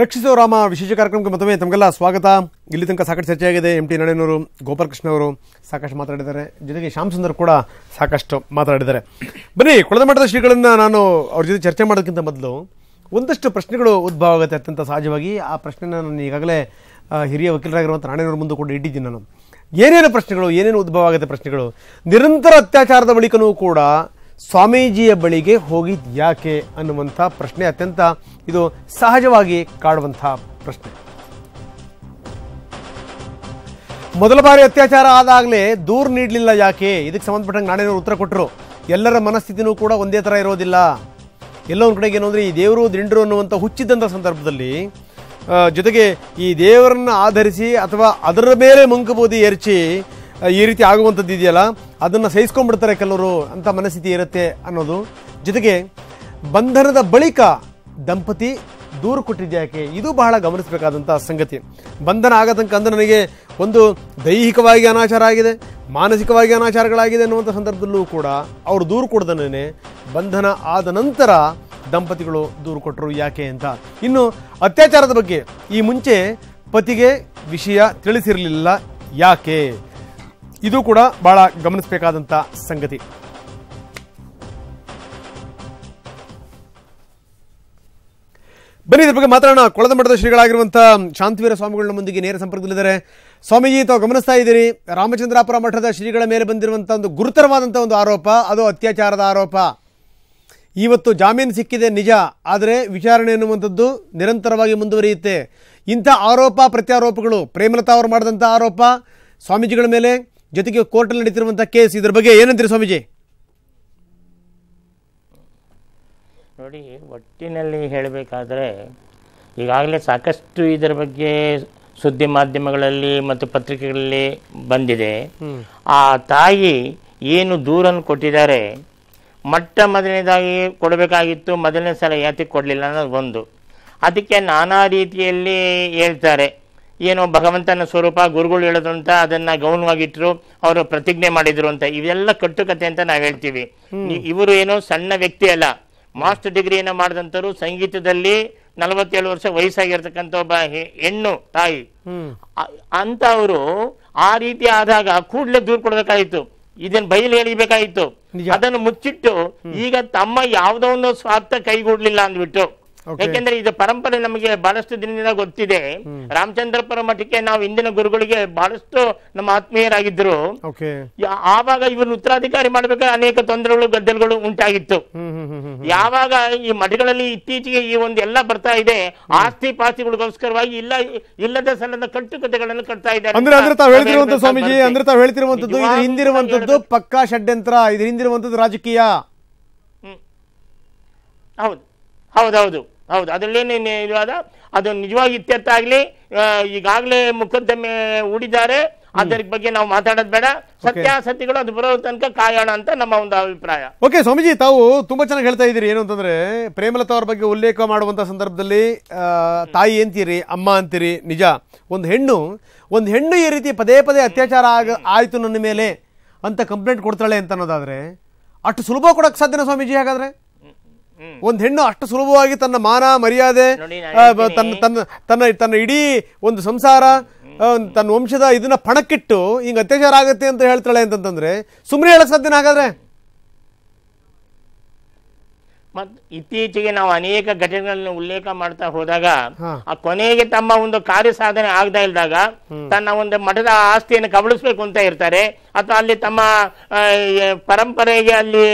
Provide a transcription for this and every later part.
ರಕ್ಷಿಸೋ ರಾಮ ವಿಶೇಷ ಕಾರ್ಯಕ್ರಮಕ್ಕೆ ಮತ್ತೊಮ್ಮೆ ತಮಗೆಲ್ಲ ಸ್ವಾಗತ ಇಲ್ಲಿ ತನಕ ಸಾಕಷ್ಟು ಚರ್ಚೆಯಾಗಿದೆ ಎಂ ಟಿ ನಾರಾಯಣವರು ಗೋಪಾಲಕೃಷ್ಣ ಅವರು ಸಾಕಷ್ಟು ಮಾತಾಡಿದ್ದಾರೆ ಜೊತೆಗೆ ಶ್ಯಾಮ್ ಸುಂದರ್ ಕೂಡ ಸಾಕಷ್ಟು ಮಾತಾಡಿದ್ದಾರೆ ಬನ್ನಿ ಕೊಳದ ಮಠದ ಶ್ರೀಗಳನ್ನು ನಾನು ಅವ್ರ ಜೊತೆ ಚರ್ಚೆ ಮಾಡೋದಕ್ಕಿಂತ ಮೊದಲು ಒಂದಷ್ಟು ಪ್ರಶ್ನೆಗಳು ಉದ್ಭವ ಆಗುತ್ತೆ ಅತ್ಯಂತ ಸಹಜವಾಗಿ ಆ ಪ್ರಶ್ನೆನ ನಾನು ಈಗಾಗಲೇ ಹಿರಿಯ ವಕೀಲರಾಗಿರುವಂಥ ನಾರಾಯಣವ್ರ ಮುಂದೆ ಕೂಡ ಇಟ್ಟಿದ್ದೀನಿ ನಾನು ಏನೇನು ಪ್ರಶ್ನೆಗಳು ಏನೇನು ಉದ್ಭವ ಆಗುತ್ತೆ ಪ್ರಶ್ನೆಗಳು ನಿರಂತರ ಅತ್ಯಾಚಾರದ ಬಳಿಕನೂ ಕೂಡ ಸ್ವಾಮೀಜಿಯ ಬಳಿಗೆ ಹೋಗಿದ್ದು ಯಾಕೆ ಅನ್ನುವಂಥ ಪ್ರಶ್ನೆ ಅತ್ಯಂತ ಇದು ಸಹಜವಾಗಿ ಕಾಡುವಂಥ ಪ್ರಶ್ನೆ ಮೊದಲ ಬಾರಿ ಅತ್ಯಾಚಾರ ಆದಾಗಲೇ ದೂರು ನೀಡಲಿಲ್ಲ ಯಾಕೆ ಇದಕ್ಕೆ ಸಂಬಂಧಪಟ್ಟಂಗೆ ನಾನೇನೋ ಉತ್ತರ ಕೊಟ್ಟರು ಎಲ್ಲರ ಮನಸ್ಥಿತಿನೂ ಕೂಡ ಒಂದೇ ಥರ ಇರೋದಿಲ್ಲ ಎಲ್ಲೋ ಒಂದು ಕಡೆಗೆ ಏನು ಅಂದರೆ ಈ ದೇವರು ದಿಂಡರು ಅನ್ನುವಂಥ ಹುಚ್ಚಿದ್ದಂಥ ಸಂದರ್ಭದಲ್ಲಿ ಜೊತೆಗೆ ಈ ದೇವರನ್ನು ಆಧರಿಸಿ ಅಥವಾ ಅದರ ಮೇಲೆ ಮಂಕುಬೋದಿ ಎರಚಿ ಈ ರೀತಿ ಆಗುವಂಥದ್ದು ಇದೆಯಲ್ಲ ಅದನ್ನು ಸಹಿಸ್ಕೊಂಡ್ಬಿಡ್ತಾರೆ ಕೆಲವರು ಅಂತ ಮನಸ್ಥಿತಿ ಇರುತ್ತೆ ಅನ್ನೋದು ಜೊತೆಗೆ ಬಂಧನದ ಬಳಿಕ ದಂಪತಿ ದೂರು ಯಾಕೆ ಇದು ಬಹಳ ಗಮನಿಸಬೇಕಾದಂಥ ಸಂಗತಿ ಬಂಧನ ಆಗ ತನಕ ನನಗೆ ಒಂದು ದೈಹಿಕವಾಗಿ ಅನಾಚಾರ ಆಗಿದೆ ಮಾನಸಿಕವಾಗಿ ಅನಾಚಾರಗಳಾಗಿದೆ ಅನ್ನುವಂಥ ಸಂದರ್ಭದಲ್ಲೂ ಕೂಡ ಅವರು ದೂರು ಕೊಡ್ದನೇ ಬಂಧನ ಆದ ನಂತರ ದಂಪತಿಗಳು ದೂರು ಕೊಟ್ಟರು ಯಾಕೆ ಅಂತ ಇನ್ನು ಅತ್ಯಾಚಾರದ ಬಗ್ಗೆ ಈ ಮುಂಚೆ ಪತಿಗೆ ವಿಷಯ ತಿಳಿಸಿರಲಿಲ್ಲ ಯಾಕೆ ಇದು ಕೂಡ ಬಹಳ ಗಮನಿಸಬೇಕಾದಂತ ಸಂಗತಿ ಬನ್ನಿ ಇದ್ರ ಬಗ್ಗೆ ಮಾತಾಡೋಣ ಕೊಳದ ಮಠದ ಶ್ರೀಗಳಾಗಿರುವಂತಹ ಶಾಂತಿವೀರ ಸ್ವಾಮಿಗಳ ಮುಂದಿಗೆ ನೇರ ಸಂಪರ್ಕದಲ್ಲಿದ್ದಾರೆ ಸ್ವಾಮೀಜಿ ತಾವು ಗಮನಿಸ್ತಾ ಇದ್ದೀರಿ ರಾಮಚಂದ್ರಾಪುರ ಮಠದ ಶ್ರೀಗಳ ಮೇಲೆ ಬಂದಿರುವಂತಹ ಒಂದು ಗುರುತರವಾದಂತಹ ಒಂದು ಆರೋಪ ಅದು ಅತ್ಯಾಚಾರದ ಆರೋಪ ಇವತ್ತು ಜಾಮೀನು ಸಿಕ್ಕಿದೆ ನಿಜ ಆದರೆ ವಿಚಾರಣೆ ಎನ್ನುವಂಥದ್ದು ನಿರಂತರವಾಗಿ ಮುಂದುವರಿಯುತ್ತೆ ಇಂಥ ಆರೋಪ ಪ್ರತ್ಯಾರೋಪಗಳು ಪ್ರೇಮಲತಾ ಅವರು ಮಾಡಿದಂಥ ಆರೋಪ ಸ್ವಾಮೀಜಿಗಳ ಮೇಲೆ ಜೊತೆಗೆ ಅಲ್ಲಿ ನಡೀತಿರುವಂತಹ ಕೇಸ್ ಇದ್ರ ಬಗ್ಗೆ ಏನಂತೀರಿ ಸ್ವಾಮೀಜಿ ನೋಡಿ ಒಟ್ಟಿನಲ್ಲಿ ಹೇಳಬೇಕಾದ್ರೆ ಈಗಾಗಲೇ ಸಾಕಷ್ಟು ಇದರ ಬಗ್ಗೆ ಸುದ್ದಿ ಮಾಧ್ಯಮಗಳಲ್ಲಿ ಮತ್ತು ಪತ್ರಿಕೆಗಳಲ್ಲಿ ಬಂದಿದೆ ಆ ತಾಯಿ ಏನು ದೂರನ್ನು ಕೊಟ್ಟಿದ್ದಾರೆ ಮೊಟ್ಟ ಮೊದಲನೇದಾಗಿ ಕೊಡಬೇಕಾಗಿತ್ತು ಮೊದಲನೇ ಸಲ ಯಾತಿ ಕೊಡಲಿಲ್ಲ ಅನ್ನೋದು ಒಂದು ಅದಕ್ಕೆ ನಾನಾ ರೀತಿಯಲ್ಲಿ ಹೇಳ್ತಾರೆ ಏನು ಭಗವಂತನ ಸ್ವರೂಪ ಗುರುಗಳು ಹೇಳೋದು ಅದನ್ನ ಗೌನವಾಗಿಟ್ರು ಅವರು ಪ್ರತಿಜ್ಞೆ ಮಾಡಿದ್ರು ಅಂತ ಇವೆಲ್ಲ ಕಟ್ಟುಕತೆ ಅಂತ ನಾವ್ ಹೇಳ್ತೀವಿ ಇವರು ಏನು ಸಣ್ಣ ವ್ಯಕ್ತಿ ಅಲ್ಲ ಮಾಸ್ಟರ್ ಡಿಗ್ರಿಯನ್ನು ಮಾಡಿದಂಥವ್ರು ಸಂಗೀತದಲ್ಲಿ ನಲವತ್ತೇಳು ವರ್ಷ ವಯಸ್ಸಾಗಿರ್ತಕ್ಕಂಥ ಒಬ್ಬ ಹೆಣ್ಣು ತಾಯಿ ಅಂತ ಅವರು ಆ ರೀತಿ ಆದಾಗ ಕೂಡ್ಲೆ ದೂರ ಕೊಡಬೇಕಾಯಿತು ಇದನ್ನ ಬಯಲು ಎಳಿಬೇಕಾಯಿತು ಅದನ್ನು ಮುಚ್ಚಿಟ್ಟು ಈಗ ತಮ್ಮ ಯಾವುದೋ ಒಂದು ಸ್ವಾರ್ಥ ಕೈಗೂಡ್ಲಿಲ್ಲ ಅಂದ್ಬಿಟ್ಟು ಯಾಕೆಂದ್ರೆ ಇದು ಪರಂಪರೆ ನಮಗೆ ಬಹಳಷ್ಟು ದಿನದಿಂದ ಗೊತ್ತಿದೆ ರಾಮಚಂದ್ರಪುರ ಮಠಕ್ಕೆ ನಾವು ಇಂದಿನ ಗುರುಗಳಿಗೆ ಬಹಳಷ್ಟು ನಮ್ಮ ಆತ್ಮೀಯರಾಗಿದ್ದರು ಆವಾಗ ಇವನು ಉತ್ತರಾಧಿಕಾರಿ ಮಾಡಬೇಕಾದ ಅನೇಕ ತೊಂದರೆಗಳು ಗದ್ದಲಗಳು ಉಂಟಾಗಿತ್ತು ಯಾವಾಗ ಈ ಮಠಗಳಲ್ಲಿ ಇತ್ತೀಚೆಗೆ ಈ ಒಂದು ಎಲ್ಲ ಬರ್ತಾ ಇದೆ ಆಸ್ತಿ ಪಾಸ್ತಿಗಳಿಗೋಸ್ಕರವಾಗಿ ಇಲ್ಲ ಇಲ್ಲದ ಸಲದ ಕಟ್ಟುಕತೆಗಳನ್ನು ಕಟ್ತಾ ಇದ್ದಾರೆ ಸ್ವಾಮೀಜಿ ಅಂದ್ರೆ ಹಿಂದಿರುವಂತದ್ದು ಪಕ್ಕಾ ಷಡ್ಯಂತ್ರ ಇದು ರಾಜಕೀಯ ಹೌದು ಹೌದೌದು ಹೌದು ಅದರಲ್ಲೇನೇ ಇದಾದ ಅದು ನಿಜವಾಗಿ ಇತ್ಯರ್ಥಾಗಲಿ ಈಗಾಗಲೇ ಮುಖದ್ದಮೆ ಹೂಡಿದ್ದಾರೆ ಅದರ ಬಗ್ಗೆ ನಾವು ಮಾತಾಡೋದು ಬೇಡ ಸತ್ಯಾಸತ್ಯಗಳು ಅದು ಬರೋ ತನಕ ಕಾಯೋಣ ಅಂತ ನಮ್ಮ ಒಂದು ಅಭಿಪ್ರಾಯ ಓಕೆ ಸ್ವಾಮೀಜಿ ತಾವು ತುಂಬಾ ಚೆನ್ನಾಗಿ ಹೇಳ್ತಾ ಇದ್ದೀರಿ ಏನು ಅಂತಂದ್ರೆ ಪ್ರೇಮಲತಾ ಅವ್ರ ಬಗ್ಗೆ ಉಲ್ಲೇಖ ಮಾಡುವಂತ ಸಂದರ್ಭದಲ್ಲಿ ತಾಯಿ ಅಂತೀರಿ ಅಮ್ಮ ಅಂತೀರಿ ನಿಜ ಒಂದು ಹೆಣ್ಣು ಒಂದು ಹೆಣ್ಣು ಈ ರೀತಿ ಪದೇ ಪದೇ ಅತ್ಯಾಚಾರ ಆಗ ಆಯ್ತು ನನ್ನ ಮೇಲೆ ಅಂತ ಕಂಪ್ಲೇಂಟ್ ಕೊಡ್ತಾಳೆ ಅಂತ ಅನ್ನೋದಾದ್ರೆ ಅಷ್ಟು ಸುಲಭ ಕೊಡಕ್ ಸಾಧ್ಯನ ಸ್ವಾಮೀಜಿ ಹಾಗಾದ್ರೆ ಒಂದ್ ಹೆಣ್ಣು ಅಷ್ಟು ಸುಲಭವಾಗಿ ತನ್ನ ಮಾನ ಮರ್ಯಾದೆ ತನ್ನ ತನ್ನ ತನ್ನ ತನ್ನ ಇಡೀ ಒಂದು ಸಂಸಾರ ತನ್ನ ವಂಶದ ಇದನ್ನ ಪಣಕ್ಕಿಟ್ಟು ಹಿಂಗೆ ಅತ್ಯಾಚಾರ ಆಗುತ್ತೆ ಅಂತ ಹೇಳ್ತಾಳೆ ಅಂತಂದ್ರೆ ಸುಮ್ಮನೆ ಹೇಳಕ್ ಸಾಧ್ಯನ ಹಾಗಾದ್ರೆ ಮತ್ ಇತ್ತೀಚೆಗೆ ನಾವು ಅನೇಕ ಘಟನೆಗಳನ್ನ ಉಲ್ಲೇಖ ಮಾಡ್ತಾ ಹೋದಾಗ ಆ ಕೊನೆಗೆ ತಮ್ಮ ಒಂದು ಕಾರ್ಯ ಸಾಧನೆ ಆಗದ ಇಲ್ದಾಗ ತನ್ನ ಒಂದು ಮಠದ ಆಸ್ತಿಯನ್ನು ಕಬಳಿಸ್ಬೇಕು ಅಂತ ಇರ್ತಾರೆ ಅಥವಾ ಅಲ್ಲಿ ತಮ್ಮ ಪರಂಪರೆಗೆ ಅಲ್ಲಿ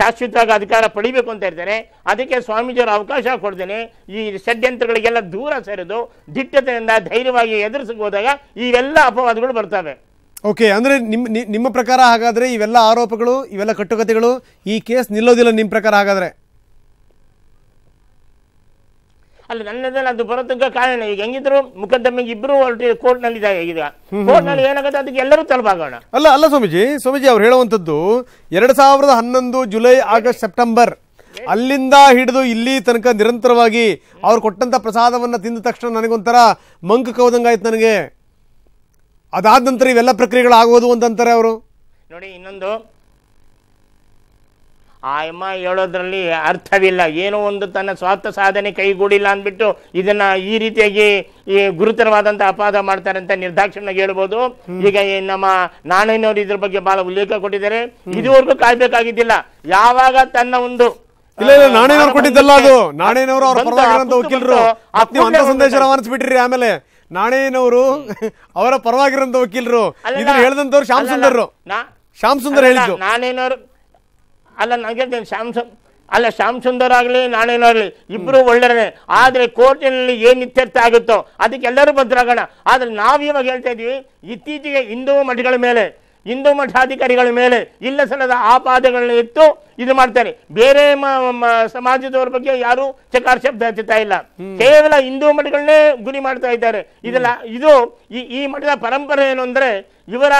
ಶಾಶ್ವತವಾಗಿ ಅಧಿಕಾರ ಪಡಿಬೇಕು ಅಂತ ಇರ್ತಾರೆ ಅದಕ್ಕೆ ಸ್ವಾಮೀಜಿಯವರು ಅವಕಾಶ ಕೊಡ್ತೇನೆ ಈ ಷಡ್ಯಂತ್ರಗಳಿಗೆಲ್ಲ ದೂರ ಸೇರಿದು ದಿಟ್ಟತೆಯಿಂದ ಧೈರ್ಯವಾಗಿ ಹೋದಾಗ ಇವೆಲ್ಲ ಅಪವಾದಗಳು ಬರ್ತವೆ ಓಕೆ ಅಂದ್ರೆ ನಿಮ್ಮ ನಿಮ್ಮ ಪ್ರಕಾರ ಹಾಗಾದ್ರೆ ಇವೆಲ್ಲ ಆರೋಪಗಳು ಇವೆಲ್ಲ ಕಟ್ಟುಕತೆಗಳು ಈ ಕೇಸ್ ನಿಲ್ಲೋದಿಲ್ಲ ನಿಮ್ಮ ಪ್ರಕಾರ ಹಾಗಾದ್ರೆ ಅಲ್ಲ ನನ್ನದನ್ನ ಅದು ಬರೋದಕ್ಕೆ ಕಾರಣ ಈಗ ಹೆಂಗಿದ್ರು ಮುಖದ್ದಮ್ಮಿಗೆ ಇಬ್ರು ಹೊರಟಿ ಕೋರ್ಟ್ ನಲ್ಲಿ ಈಗ ಕೋರ್ಟ್ ನಲ್ಲಿ ಏನಾಗುತ್ತೆ ಅದಕ್ಕೆ ಎಲ್ಲರೂ ತಲುಪಾಗೋಣ ಅಲ್ಲ ಅಲ್ಲ ಸ್ವಾಮೀಜಿ ಸ್ವಾಮೀಜಿ ಅವ್ರು ಹೇಳುವಂಥದ್ದು ಎರಡ್ ಸಾವಿರದ ಹನ್ನೊಂದು ಜುಲೈ ಆಗಸ್ಟ್ ಸೆಪ್ಟೆಂಬರ್ ಅಲ್ಲಿಂದ ಹಿಡಿದು ಇಲ್ಲಿ ತನಕ ನಿರಂತರವಾಗಿ ಅವ್ರು ಕೊಟ್ಟಂತ ಪ್ರಸಾದವನ್ನ ತಿಂದ ತಕ್ಷಣ ನನಗೊಂಥರ ಮಂಕ ಆಯ್ತು ನನಗೆ ಅದಾದ ನಂತರ ಇವೆಲ್ಲ ಆಗೋದು ಅಂತಂತಾರೆ ಅವರು ನೋಡಿ ಇನ್ನೊಂದು ಆ ಎಮ್ಮ ಹೇಳೋದ್ರಲ್ಲಿ ಅರ್ಥವಿಲ್ಲ ಏನೋ ಒಂದು ತನ್ನ ಸ್ವಾರ್ಥ ಸಾಧನೆ ಕೈಗೂಡಿಲ್ಲ ಅಂದ್ಬಿಟ್ಟು ಇದನ್ನ ಈ ರೀತಿಯಾಗಿ ಈ ಗುರುತರವಾದಂಥ ಅಪಾದ ಮಾಡ್ತಾರೆ ಅಂತ ನಿರ್ದಾಕ್ಷಿಣ್ಯ ಹೇಳ್ಬೋದು ಈಗ ನಮ್ಮ ನಾಣಯ್ಯನವರು ಇದ್ರ ಬಗ್ಗೆ ಬಹಳ ಉಲ್ಲೇಖ ಕೊಟ್ಟಿದ್ದಾರೆ ಇದುವರೆಗೂ ಕಾಯ್ಬೇಕಾಗಿದ್ದಿಲ್ಲ ಯಾವಾಗ ತನ್ನ ಒಂದು ಇಲ್ಲ ಇಲ್ಲ ಕೊಟ್ಟಿದ್ದಲ್ಲ ಅದು ನಾಣಯ್ಯನವರು ಅವ್ರ ಪರವಾಗಿರುವಂತ ವಕೀಲರು ಸಂದೇಶ ರವಾನಿಸ್ಬಿಟ್ರಿ ಆಮೇಲೆ ನಾಣಯ್ಯನವರು ಅವರ ಪರವಾಗಿರುವಂತ ವಕೀಲರು ಇದನ್ನ ಹೇಳಿದಂತವ್ರು ಶ್ಯಾಮ್ ಸುಂದರ್ ಶ್ಯಾಮ್ ಸುಂದರ್ ಹೇಳಿದ್ರು ನಾಣಯ್ಯನವರು ಅಲ್ಲ ನನಗೆ ಸ್ಯಾಮ್ಸಂಗ್ ಅಲ್ಲ ಶ್ಯಾಮ್ ಸುಂದರ್ ಆಗಲಿ ನಾನೇನಾಗಲಿ ಇಬ್ಬರು ಒಳ್ಳೆಯ ಆದರೆ ಕೋರ್ಟಿನಲ್ಲಿ ಏನು ಇತ್ಯರ್ಥ ಆಗುತ್ತೋ ಅದಕ್ಕೆಲ್ಲರೂ ಭದ್ರಾಗೋಣ ಆದರೆ ನಾವು ಇವಾಗ ಹೇಳ್ತಾ ಇದ್ದೀವಿ ಇತ್ತೀಚೆಗೆ ಹಿಂದೂ ಮಠಗಳ ಮೇಲೆ ಹಿಂದೂ ಮಠಾಧಿಕಾರಿಗಳ ಮೇಲೆ ಇಲ್ಲ ಆ ಆಪಾದಗಳನ್ನ ಇತ್ತು ಇದು ಮಾಡ್ತಾರೆ ಬೇರೆ ಸಮಾಜದವರ ಬಗ್ಗೆ ಯಾರು ಚಕಾರ ಶಬ್ದ ಹಚ್ಚುತ್ತಾ ಇಲ್ಲ ಕೇವಲ ಹಿಂದೂ ಮಠಗಳನ್ನೇ ಗುರಿ ಮಾಡ್ತಾ ಇದ್ದಾರೆ ಇದೆಲ್ಲ ಇದು ಈ ಈ ಮಠದ ಪರಂಪರೆ ಏನು ಅಂದ್ರೆ ಇವರ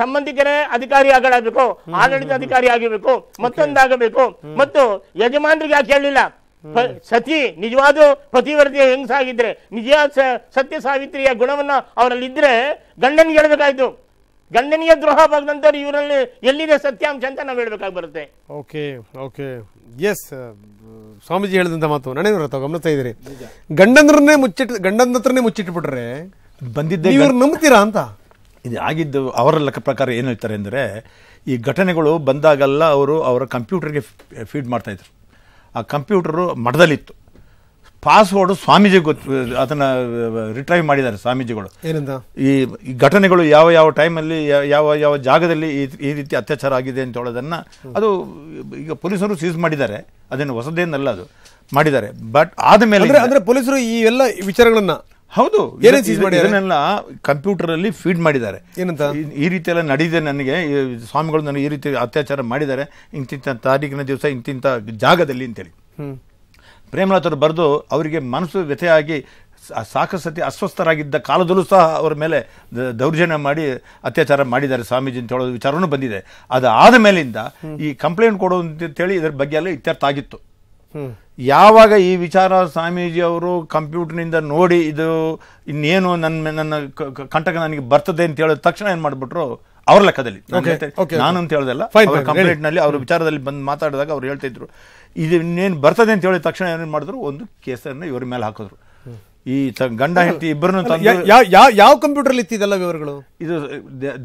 ಸಂಬಂಧಿಕರೇ ಅಧಿಕಾರಿ ಆಡಳಿತ ಅಧಿಕಾರಿ ಆಗಬೇಕು ಮತ್ತೊಂದಾಗಬೇಕು ಮತ್ತು ಯಜಮಾನರಿಗೆ ಯಾಕೆ ಹೇಳಲಿಲ್ಲ ಸತಿ ನಿಜವಾದ ಪತಿವ್ರತಿಯ ಹೆಂಗಸಾಗಿದ್ರೆ ನಿಜ ಸತ್ಯ ಸಾವಿತ್ರಿಯ ಗುಣವನ್ನ ಅವರಲ್ಲಿ ಇದ್ರೆ ಗಂಡನಿಗೆ ಹೇಳ್ಬೇಕಾಯ್ತು ಗಂಡನಿಗೆ ದ್ರೋಹ ಇವರಲ್ಲಿ ಎಲ್ಲಿದೆ ಸತ್ಯಾಂಶ ಅಂತ ನಾವು ಹೇಳ್ಬೇಕಾಗಿ ಬರುತ್ತೆ ಓಕೆ ಓಕೆ ಎಸ್ ಸ್ವಾಮೀಜಿ ಹೇಳಿದಂಥ ಮಾತು ನನಗೆ ಗಮನಿಸ್ತಾ ಇದ್ದೀರಿ ಗಂಡಂದ್ರನ್ನೇ ಮುಚ್ಚಿಟ್ಟು ಗಂಡನ ಹತ್ರನೇ ಮುಚ್ಚಿಟ್ಬಿಟ್ರೆ ಬಂದಿದ್ದೆ ಇವ್ರು ನಂಬ್ತೀರಾ ಅಂತ ಇದು ಆಗಿದ್ದು ಅವರ ಲೆಕ್ಕ ಪ್ರಕಾರ ಏನು ಹೇಳ್ತಾರೆ ಅಂದರೆ ಈ ಘಟನೆಗಳು ಬಂದಾಗೆಲ್ಲ ಅವರು ಅವರ ಕಂಪ್ಯೂಟರ್ಗೆ ಫೀಡ್ ಮಾಡ್ತಾಯಿದ್ರು ಆ ಕಂಪ್ಯೂಟರು ಮಠದಲ್ಲಿತ್ತು ಪಾಸ್ವರ್ಡ್ ಸ್ವಾಮೀಜಿ ಗೊತ್ತು ಅದನ್ನ ರಿಟ್ರೈವ್ ಮಾಡಿದ್ದಾರೆ ಸ್ವಾಮೀಜಿಗಳು ಈ ಘಟನೆಗಳು ಯಾವ ಯಾವ ಟೈಮಲ್ಲಿ ಯಾವ ಯಾವ ಜಾಗದಲ್ಲಿ ಈ ರೀತಿ ಅತ್ಯಾಚಾರ ಆಗಿದೆ ಅಂತ ಹೇಳೋದನ್ನ ಅದು ಈಗ ಪೊಲೀಸರು ಸೀಸ್ ಮಾಡಿದ್ದಾರೆ ಅದೇನು ಹೊಸದೇನಲ್ಲ ಅದು ಮಾಡಿದ್ದಾರೆ ಬಟ್ ಆದಮೇಲೆ ಅಂದ್ರೆ ಪೊಲೀಸರು ಈ ಎಲ್ಲ ವಿಚಾರಗಳನ್ನ ಹೌದು ಇದನ್ನೆಲ್ಲ ಕಂಪ್ಯೂಟರ್ ಅಲ್ಲಿ ಫೀಡ್ ಮಾಡಿದ್ದಾರೆ ಏನಂತ ಈ ರೀತಿ ಎಲ್ಲ ನಡೆದಿದೆ ನನಗೆ ಸ್ವಾಮಿಗಳು ನನಗೆ ಈ ರೀತಿ ಅತ್ಯಾಚಾರ ಮಾಡಿದ್ದಾರೆ ಇಂತಿಂಥ ತಾರೀಕಿನ ದಿವಸ ಇಂತಿಂಥ ಜಾಗದಲ್ಲಿ ಅಂತೇಳಿ ಪ್ರೇಮಲತರು ಬರೆದು ಅವರಿಗೆ ಮನಸ್ಸು ವ್ಯಥೆಯಾಗಿ ಸಾಕಷ್ಟು ಸತಿ ಅಸ್ವಸ್ಥರಾಗಿದ್ದ ಕಾಲದಲ್ಲೂ ಸಹ ಅವರ ಮೇಲೆ ದೌರ್ಜನ್ಯ ಮಾಡಿ ಅತ್ಯಾಚಾರ ಮಾಡಿದ್ದಾರೆ ಸ್ವಾಮೀಜಿ ಅಂತ ಹೇಳೋದು ವಿಚಾರವೂ ಬಂದಿದೆ ಅದು ಆದ ಮೇಲಿಂದ ಈ ಕಂಪ್ಲೇಂಟ್ ಕೊಡೋದು ಅಂತೇಳಿ ಇದರ ಬಗ್ಗೆ ಎಲ್ಲ ಇತ್ಯರ್ಥ ಆಗಿತ್ತು ಯಾವಾಗ ಈ ವಿಚಾರ ಸ್ವಾಮೀಜಿ ಅವರು ಕಂಪ್ಯೂಟರ್ನಿಂದ ನೋಡಿ ಇದು ಇನ್ನೇನು ನನ್ನ ನನ್ನ ಕಂಟಕ ನನಗೆ ಬರ್ತದೆ ಅಂತ ಹೇಳಿದ ತಕ್ಷಣ ಏನು ಮಾಡಿಬಿಟ್ರು ಅವ್ರ ಲೆಕ್ಕದಲ್ಲಿ ನಾನಂತ ಅಂತ ಹೇಳ್ದಲ್ಲ ಕಂಪ್ಲೇಂಟ್ ನಲ್ಲಿ ಅವ್ರ ವಿಚಾರದಲ್ಲಿ ಬಂದು ಮಾತಾಡಿದಾಗ ಅವ್ರು ಹೇಳ್ತಾ ಇದ್ರು ಇದು ಇನ್ನೇನು ಬರ್ತದೆ ಅಂತ ಹೇಳಿದ ತಕ್ಷಣ ಏನೇನು ಮಾಡಿದ್ರು ಒಂದು ಕೇಸನ್ನು ಇವ್ರ ಮೇಲೆ ಹಾಕಿದ್ರು ಈ ಗಂಡ ಹೆಂಡತಿ ಇಬ್ಬರನ್ನು ಯಾವ ಕಂಪ್ಯೂಟರ್ ಇತ್ತಿದೆಲ್ಲ ವಿವರಗಳು ಇದು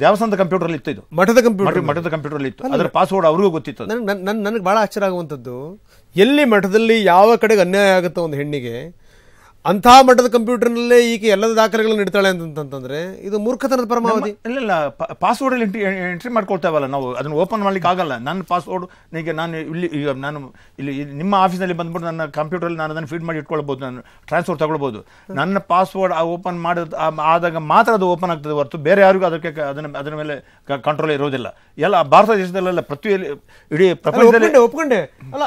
ದೇವಸ್ಥಾನದ ಕಂಪ್ಯೂಟರ್ ಇತ್ತು ಇದು ಮಠದ ಕಂಪ್ಯೂಟರ್ ಮಠದ ಕಂಪ್ಯೂಟರ್ ಇತ್ತು ಅದರ ಪಾಸ್ವರ್ಡ್ ಅವ್ರಿಗೂ ಗೊತ್ತಿತ್ತು ನನಗೆ ಬಹಳ ಆಶ್ಚರ್ಯ ಆಗುವಂಥದ್ದು ಎಲ್ಲಿ ಮಠದಲ್ಲಿ ಯಾವ ಕಡೆಗೆ ಅನ್ಯಾಯ ಆಗುತ್ತೆ ಒಂದು ಹೆಣ್ಣಿಗೆ ಅಂತಹ ಮಟ್ಟದ ಕಂಪ್ಯೂಟರ್ನಲ್ಲೇ ಈಕೆ ಎಲ್ಲ ದಾಖಲೆಗಳನ್ನು ಇಡ್ತಾಳೆ ಅಂತಂತಂದ್ರೆ ಇದು ಮೂರ್ಖತನದ ಪರಮಾವಧಿ ಇಲ್ಲ ಇಲ್ಲ ಪಾಸ್ವರ್ಡ್ ಅಲ್ಲಿ ಎಂಟ್ರಿ ಮಾಡ್ಕೊಳ್ತೇವಲ್ಲ ನಾವು ಅದನ್ನು ಓಪನ್ ಮಾಡ್ಲಿಕ್ಕೆ ಆಗಲ್ಲ ನನ್ನ ಪಾಸ್ವರ್ಡ್ ನಿಮಗೆ ನಾನು ಇಲ್ಲಿ ಈಗ ನಾನು ಇಲ್ಲಿ ನಿಮ್ಮ ಆಫೀಸ್ನಲ್ಲಿ ಬಂದ್ಬಿಟ್ಟು ನನ್ನ ಕಂಪ್ಯೂಟರಲ್ಲಿ ನಾನು ಅದನ್ನು ಫೀಡ್ ಮಾಡಿ ಇಟ್ಕೊಳ್ಬೋದು ನಾನು ಟ್ರಾನ್ಸ್ಫರ್ ತಗೊಳ್ಬೋದು ನನ್ನ ಪಾಸ್ವರ್ಡ್ ಆ ಓಪನ್ ಮಾಡಿದ ಆದಾಗ ಮಾತ್ರ ಅದು ಓಪನ್ ಆಗ್ತದೆ ಹೊರತು ಬೇರೆ ಯಾರಿಗೂ ಅದಕ್ಕೆ ಅದನ್ನ ಅದರ ಮೇಲೆ ಕಂಟ್ರೋಲ್ ಇರೋದಿಲ್ಲ ಎಲ್ಲ ಭಾರತ ದೇಶದಲ್ಲೆಲ್ಲ ಪ್ರತಿಯಲ್ಲಿ ಇಡೀ ಪ್ರಪಂಚದಲ್ಲಿ ಒಪ್ಕೊಂಡೆ ಅಲ್ಲ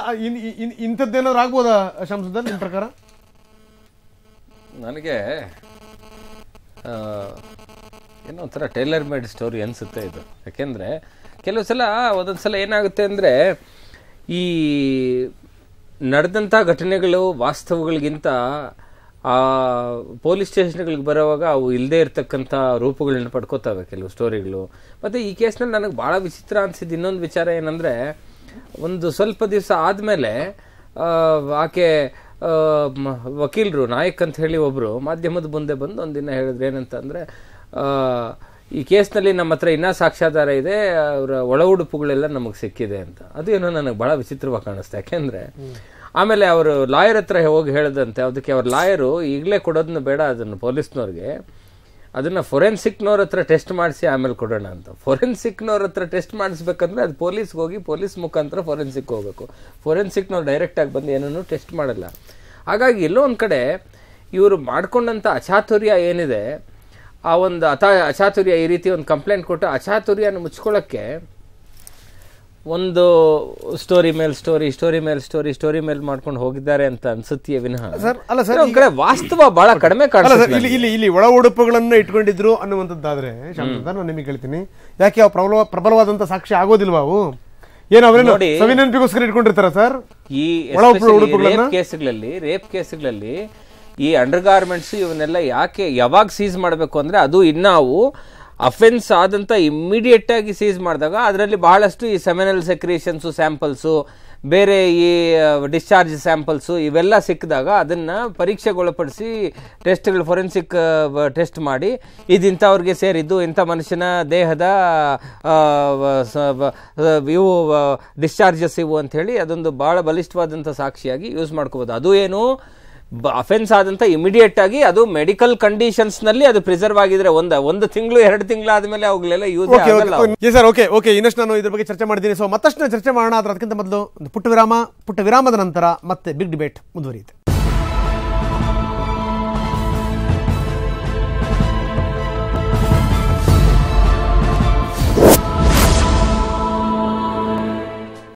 ಇಂಥದ್ದೇನಾದ್ರು ಆಗ್ಬೋದಾ ಶಂಸದ ನಿಮ್ಮ ಪ್ರಕಾರ ನನಗೆ ಏನೋ ಒಂಥರ ಟೈಲರ್ ಮೇಡ್ ಸ್ಟೋರಿ ಅನಿಸುತ್ತೆ ಇದು ಯಾಕೆಂದರೆ ಕೆಲವು ಸಲ ಒಂದೊಂದು ಸಲ ಏನಾಗುತ್ತೆ ಅಂದರೆ ಈ ನಡೆದಂಥ ಘಟನೆಗಳು ವಾಸ್ತವಗಳಿಗಿಂತ ಆ ಪೊಲೀಸ್ ಸ್ಟೇಷನ್ಗಳಿಗೆ ಬರೋವಾಗ ಅವು ಇಲ್ಲದೇ ಇರತಕ್ಕಂಥ ರೂಪುಗಳನ್ನ ಪಡ್ಕೋತವೆ ಕೆಲವು ಸ್ಟೋರಿಗಳು ಮತ್ತು ಈ ಕೇಸ್ನಲ್ಲಿ ನನಗೆ ಭಾಳ ವಿಚಿತ್ರ ಅನಿಸಿದ್ದು ಇನ್ನೊಂದು ವಿಚಾರ ಏನಂದರೆ ಒಂದು ಸ್ವಲ್ಪ ದಿವಸ ಆದಮೇಲೆ ಆಕೆ ವಕೀಲರು ನಾಯಕ್ ಅಂತ ಹೇಳಿ ಒಬ್ಬರು ಮಾಧ್ಯಮದ ಮುಂದೆ ಬಂದು ಒಂದಿನ ಹೇಳಿದ್ರು ಏನಂತ ಆ ಈ ಕೇಸ್ನಲ್ಲಿ ನಮ್ಮ ಹತ್ರ ಇನ್ನೂ ಸಾಕ್ಷ್ಯಾಧಾರ ಇದೆ ಅವರ ಒಳ ಉಡುಪುಗಳೆಲ್ಲ ನಮಗೆ ಸಿಕ್ಕಿದೆ ಅಂತ ಅದು ಏನೋ ನನಗೆ ಭಾಳ ವಿಚಿತ್ರವಾಗಿ ಕಾಣಿಸ್ತು ಯಾಕೆಂದ್ರೆ ಆಮೇಲೆ ಅವರು ಲಾಯರ್ ಹತ್ರ ಹೋಗಿ ಹೇಳಿದಂತೆ ಅದಕ್ಕೆ ಅವ್ರ ಲಾಯರು ಈಗಲೇ ಕೊಡೋದನ್ನ ಬೇಡ ಅದನ್ನು ಪೊಲೀಸ್ನವ್ರಿಗೆ ಅದನ್ನು ಫೊರೆನ್ಸಿಕ್ನವ್ರ ಹತ್ರ ಟೆಸ್ಟ್ ಮಾಡಿಸಿ ಆಮೇಲೆ ಕೊಡೋಣ ಅಂತ ಫೊರೆನ್ಸಿಕ್ನವ್ರ ಹತ್ರ ಟೆಸ್ಟ್ ಮಾಡಿಸ್ಬೇಕಂದ್ರೆ ಅದು ಪೊಲೀಸ್ಗೆ ಹೋಗಿ ಪೊಲೀಸ್ ಮುಖಾಂತರ ಫೊರೆನ್ಸಿಕ್ ಹೋಗಬೇಕು ಫೊರೆನ್ಸಿಕ್ನವ್ರು ಡೈರೆಕ್ಟಾಗಿ ಬಂದು ಏನನ್ನೂ ಟೆಸ್ಟ್ ಮಾಡಲ್ಲ ಹಾಗಾಗಿ ಎಲ್ಲೋ ಒಂದು ಕಡೆ ಇವರು ಮಾಡ್ಕೊಂಡಂಥ ಅಚಾತುರ್ಯ ಏನಿದೆ ಆ ಒಂದು ಅಥ ಅಚಾತುರ್ಯ ಈ ರೀತಿ ಒಂದು ಕಂಪ್ಲೇಂಟ್ ಕೊಟ್ಟು ಅಚಾತುರ್ಯನ ಮುಚ್ಕೊಳ್ಳೋಕ್ಕೆ ಒಂದು ಸ್ಟೋರಿ ಮೇಲ್ ಸ್ಟೋರಿ ಸ್ಟೋರಿ ಮೇಲ್ ಸ್ಟೋರಿ ಸ್ಟೋರಿ ಮೇಲ್ ಮಾಡ್ಕೊಂಡು ಹೋಗಿದ್ದಾರೆ ಅಂತ ಅನ್ಸುತ್ತೆ ವಿನಃ ಸರ್ ಅಲ್ಲ ಸರ್ ಒಂದ್ ಕಡೆ ವಾಸ್ತವ ಬಹಳ ಕಡಿಮೆ ಇಲ್ಲಿ ಇಲ್ಲಿ ಇಲ್ಲಿ ಒಳ ಉಡುಪುಗಳನ್ನ ಇಟ್ಕೊಂಡಿದ್ರು ಅನ್ನುವಂಥದ್ದಾದ್ರೆ ನಾನು ನಿಮಗೆ ಹೇಳ್ತೀನಿ ಯಾಕೆ ಯಾವ ಪ್ರಬಲ ಪ್ರಬಲವಾದಂತ ಸಾಕ್ಷಿ ಆಗೋದಿಲ್ವಾ ಅವು ಏನವ್ರೆ ನೋಡಿ ಸವಿನೆನಪಿಗೋಸ್ಕರ ಇಟ್ಕೊಂಡಿರ್ತಾರ ಸರ್ ಈ ರೇಪ್ ಕೇಸ್ಗಳಲ್ಲಿ ರೇಪ್ ಕೇಸ್ಗಳಲ್ಲಿ ಈ ಅಂಡರ್ ಗಾರ್ಮೆಂಟ್ಸ್ ಇವನ್ನೆಲ್ಲ ಯಾಕೆ ಯಾವಾಗ ಸೀಸ್ ಮಾಡಬೇಕು ಅಂದ್ರೆ ಅದು ಇನ್ನಾವು ಅಫೆನ್ಸ್ ಆದಂಥ ಇಮ್ಮಿಡಿಯೇಟಾಗಿ ಸೀಸ್ ಮಾಡಿದಾಗ ಅದರಲ್ಲಿ ಬಹಳಷ್ಟು ಈ ಸೆಮಿನಲ್ ಸೆಕ್ರಿಯೇಷನ್ಸು ಸ್ಯಾಂಪಲ್ಸು ಬೇರೆ ಈ ಡಿಸ್ಚಾರ್ಜ್ ಸ್ಯಾಂಪಲ್ಸು ಇವೆಲ್ಲ ಸಿಕ್ಕಿದಾಗ ಅದನ್ನು ಪರೀಕ್ಷೆಗೊಳಪಡಿಸಿ ಟೆಸ್ಟ್ಗಳು ಫೊರೆನ್ಸಿಕ್ ಟೆಸ್ಟ್ ಮಾಡಿ ಇದು ಇಂಥವ್ರಿಗೆ ಸೇರಿದ್ದು ಇಂಥ ಮನುಷ್ಯನ ದೇಹದ ಇವು ಡಿಸ್ಚಾರ್ಜಸ್ ಇವು ಅಂಥೇಳಿ ಅದೊಂದು ಭಾಳ ಬಲಿಷ್ಠವಾದಂಥ ಸಾಕ್ಷಿಯಾಗಿ ಯೂಸ್ ಮಾಡ್ಕೋಬೋದು ಅದು ಏನು ಅಫೆನ್ಸ್ ಆದಂಥ ಇಮಿಡಿಯೇಟ್ ಆಗಿ ಅದು ಮೆಡಿಕಲ್ ಕಂಡೀಷನ್ಸ್ ನಲ್ಲಿ ಅದು ಪ್ರಿಸರ್ವ್ ಆಗಿದ್ರೆ ಒಂದ ಒಂದು ತಿಂಗಳು ಎರಡು ತಿಂಗಳು ಆದ್ಮೇಲೆ ಅವುಗಳೆಲ್ಲ ಯೂಸ್ ಸರ್ ಓಕೆ ಓಕೆ ಇನ್ನಷ್ಟು ನಾನು ಇದ್ರ ಬಗ್ಗೆ ಚರ್ಚೆ ಮಾಡಿದ್ದೀನಿ ಸೊ ಮತ್ತಷ್ಟು ಚರ್ಚೆ ಮಾಡೋಣ ಅದಕ್ಕಿಂತ ಮೊದಲು ಒಂದು ಪುಟ್ಟ ವಿರಾಮ ಪುಟ್ಟ ವಿರಾಮದ ನಂತರ ಮತ್ತೆ ಬಿಗ್ ಡಿಬೇಟ್ ಮುಂದುವರಿಯುತ್ತೆ